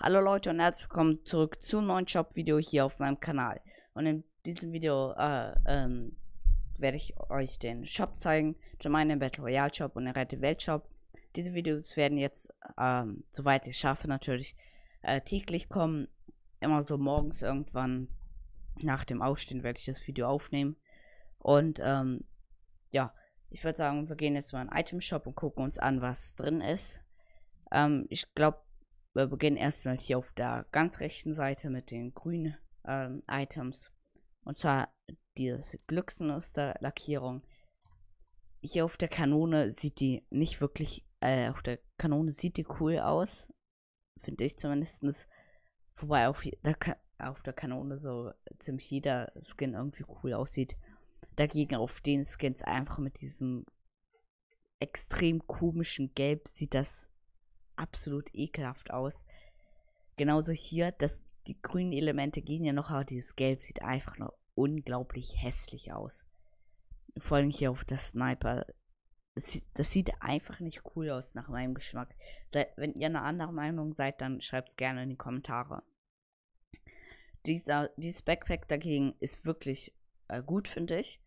Hallo Leute und herzlich willkommen zurück zu einem neuen Shop-Video hier auf meinem Kanal. Und in diesem Video äh, ähm, werde ich euch den Shop zeigen, zum einen den Battle Royale Shop und den Rette Welt Shop. Diese Videos werden jetzt, ähm, soweit ich schaffe, natürlich äh, täglich kommen. Immer so morgens irgendwann nach dem Aufstehen werde ich das Video aufnehmen. Und ähm, ja, ich würde sagen, wir gehen jetzt mal in den Item Shop und gucken uns an, was drin ist. Ähm, ich glaube, wir beginnen erstmal hier auf der ganz rechten Seite mit den grünen ähm, Items. Und zwar dieses glücksnuster lackierung Hier auf der Kanone sieht die nicht wirklich, äh, auf der Kanone sieht die cool aus. Finde ich zumindest. Wobei auf der, auf der Kanone so ziemlich jeder Skin irgendwie cool aussieht. Dagegen auf den Skins einfach mit diesem extrem komischen Gelb sieht das absolut ekelhaft aus. Genauso hier, dass die grünen Elemente gehen ja noch, aber dieses Gelb sieht einfach nur unglaublich hässlich aus. Vor allem hier auf das Sniper. Das sieht, das sieht einfach nicht cool aus nach meinem Geschmack. wenn ihr eine andere Meinung seid, dann schreibt es gerne in die Kommentare. Dieser, dieses Backpack dagegen ist wirklich äh, gut, finde ich.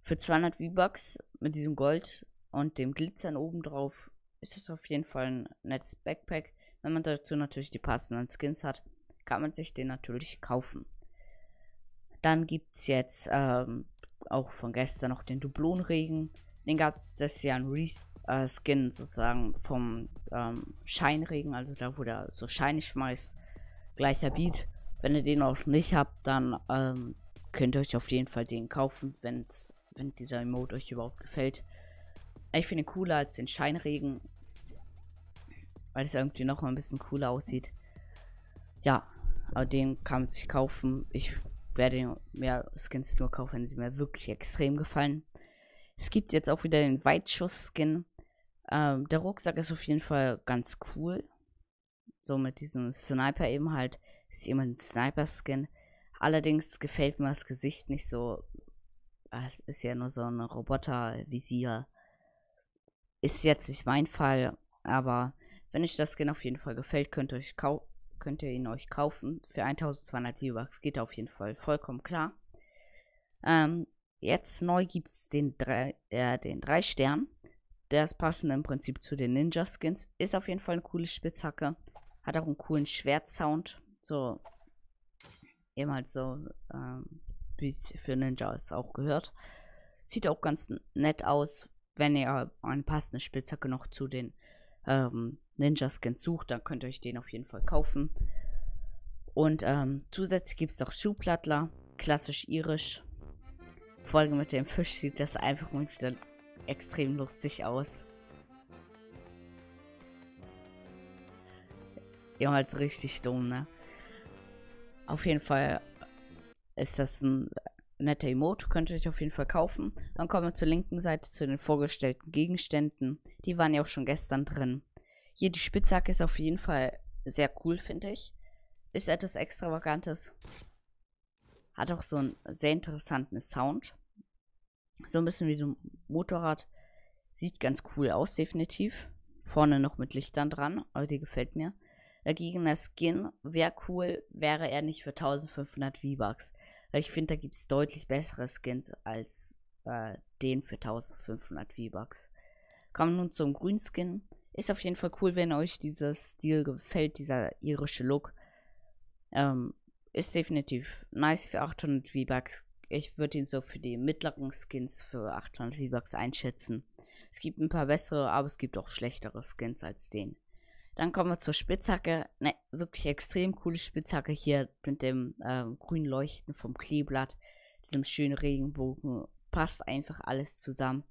Für 200 V-Bucks mit diesem Gold und dem Glitzern obendrauf ist es auf jeden Fall ein nettes Backpack. Wenn man dazu natürlich die passenden Skins hat, kann man sich den natürlich kaufen. Dann gibt es jetzt ähm, auch von gestern noch den Dublonregen. Den gab es das Jahr ein Reskin äh, sozusagen vom ähm, Scheinregen, also da wo der so Scheine schmeißt. Gleicher Beat. Wenn ihr den auch nicht habt, dann ähm, könnt ihr euch auf jeden Fall den kaufen, wenn's, wenn dieser Emote euch überhaupt gefällt. Ich finde ihn cooler als den Scheinregen weil es irgendwie noch mal ein bisschen cooler aussieht. Ja, aber den kann man sich kaufen. Ich werde mehr Skins nur kaufen, wenn sie mir wirklich extrem gefallen. Es gibt jetzt auch wieder den Weitschuss-Skin. Ähm, der Rucksack ist auf jeden Fall ganz cool. So mit diesem Sniper eben halt. Ist immer ein Sniper-Skin. Allerdings gefällt mir das Gesicht nicht so. Ah, es ist ja nur so ein Roboter-Visier. Ist jetzt nicht mein Fall, aber wenn euch das Skin auf jeden Fall gefällt, könnt ihr, euch könnt ihr ihn euch kaufen. Für 1200 V-Bucks geht auf jeden Fall vollkommen klar. Ähm, jetzt neu gibt es den 3 äh, Stern. Der ist passend im Prinzip zu den Ninja-Skins. Ist auf jeden Fall eine coole Spitzhacke. Hat auch einen coolen Schwert-Sound. So, eben halt so, ähm, wie es für Ninja ist, auch gehört. Sieht auch ganz nett aus, wenn ihr eine passende Spitzhacke noch zu den ähm, Ninja Skins sucht, dann könnt ihr euch den auf jeden Fall kaufen. Und ähm, zusätzlich gibt es noch Schuhplattler, klassisch irisch. Folge mit dem Fisch sieht das einfach mal wieder extrem lustig aus. Ja, halt richtig dumm, ne? Auf jeden Fall ist das ein netter Emote, könnt ihr euch auf jeden Fall kaufen. Dann kommen wir zur linken Seite zu den vorgestellten Gegenständen. Die waren ja auch schon gestern drin. Hier die Spitzhacke ist auf jeden Fall sehr cool, finde ich. Ist etwas Extravagantes. Hat auch so einen sehr interessanten Sound. So ein bisschen wie so ein Motorrad. Sieht ganz cool aus, definitiv. Vorne noch mit Lichtern dran, aber die gefällt mir. Dagegen der Skin wäre cool, wäre er nicht für 1500 V-Bucks. Weil ich finde, da gibt es deutlich bessere Skins als äh, den für 1500 V-Bucks. Kommen wir nun zum Skin. Ist auf jeden Fall cool, wenn euch dieser Stil gefällt, dieser irische Look. Ähm, ist definitiv nice für 800 V-Bucks. Ich würde ihn so für die mittleren Skins für 800 V-Bucks einschätzen. Es gibt ein paar bessere, aber es gibt auch schlechtere Skins als den. Dann kommen wir zur Spitzhacke. Ne, wirklich extrem coole Spitzhacke hier mit dem ähm, grünen Leuchten vom Kleeblatt, diesem schönen Regenbogen. Passt einfach alles zusammen.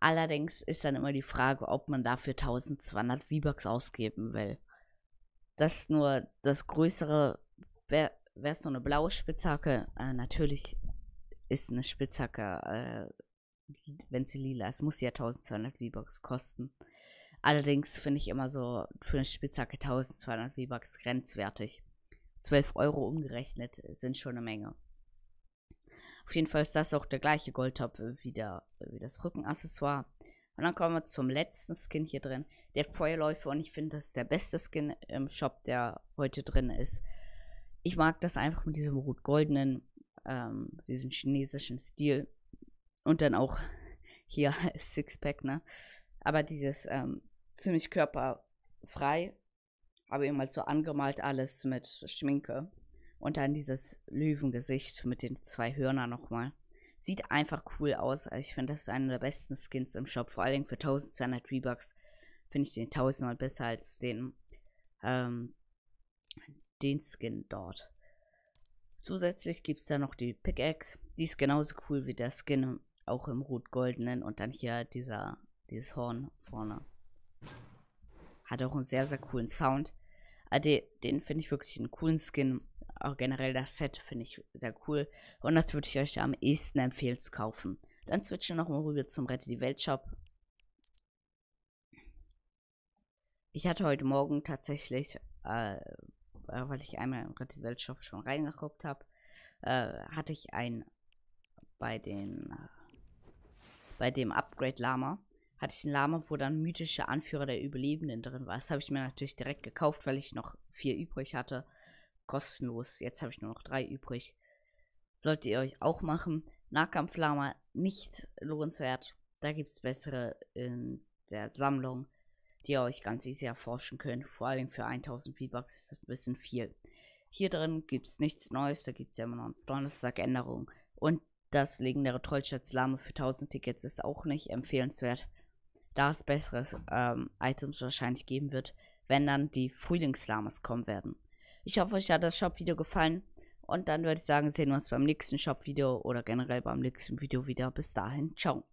Allerdings ist dann immer die Frage, ob man dafür 1200 V-Bucks ausgeben will. Das nur das größere, wäre es so eine blaue Spitzhacke, äh, natürlich ist eine Spitzhacke, äh, wenn sie lila ist, muss sie ja 1200 V-Bucks kosten. Allerdings finde ich immer so für eine Spitzhacke 1200 V-Bucks grenzwertig. 12 Euro umgerechnet sind schon eine Menge. Auf jeden Fall ist das auch der gleiche Goldtopf wie, der, wie das Rückenaccessoire. Und dann kommen wir zum letzten Skin hier drin, der Feuerläufer. Und ich finde, das ist der beste Skin im Shop, der heute drin ist. Ich mag das einfach mit diesem rot-goldenen, ähm, diesen chinesischen Stil. Und dann auch hier Sixpack, ne? Aber dieses ähm, ziemlich körperfrei, Habe ich mal so angemalt alles mit Schminke. Und dann dieses Löwengesicht mit den zwei Hörnern nochmal. Sieht einfach cool aus. Also ich finde, das ist einer der besten Skins im Shop. Vor allen Dingen für 1200 V-Bucks finde ich den 1000 mal besser als den, ähm, den Skin dort. Zusätzlich gibt es da noch die Pickaxe. Die ist genauso cool wie der Skin, auch im rot-goldenen. Und dann hier dieser, dieses Horn vorne. Hat auch einen sehr, sehr coolen Sound. Ah, den, den finde ich wirklich einen coolen Skin. Auch generell das Set finde ich sehr cool. Und das würde ich euch am ehesten empfehlen zu kaufen. Dann switchen wir nochmal rüber zum Rette die Welt Shop. Ich hatte heute Morgen tatsächlich, äh, weil ich einmal im Rette die Welt Shop schon reingeguckt habe, äh, hatte ich ein bei den bei dem Upgrade Lama hatte ich einen Lama, wo dann mythische Anführer der Überlebenden drin war. Das habe ich mir natürlich direkt gekauft, weil ich noch vier übrig hatte kostenlos. Jetzt habe ich nur noch drei übrig. Solltet ihr euch auch machen. Nahkampflama nicht lohnenswert. Da gibt es bessere in der Sammlung, die ihr euch ganz easy erforschen könnt. Vor allem für 1000 V-Bucks ist das ein bisschen viel. Hier drin gibt es nichts Neues, da gibt es ja immer noch am Donnerstag Änderungen. Und das legendäre Trollschatzlame für 1000 Tickets ist auch nicht empfehlenswert, da es bessere ähm, Items wahrscheinlich geben wird, wenn dann die Frühlingslamas kommen werden. Ich hoffe, euch hat das Shop-Video gefallen. Und dann würde ich sagen, sehen wir uns beim nächsten Shop-Video oder generell beim nächsten Video wieder. Bis dahin, ciao.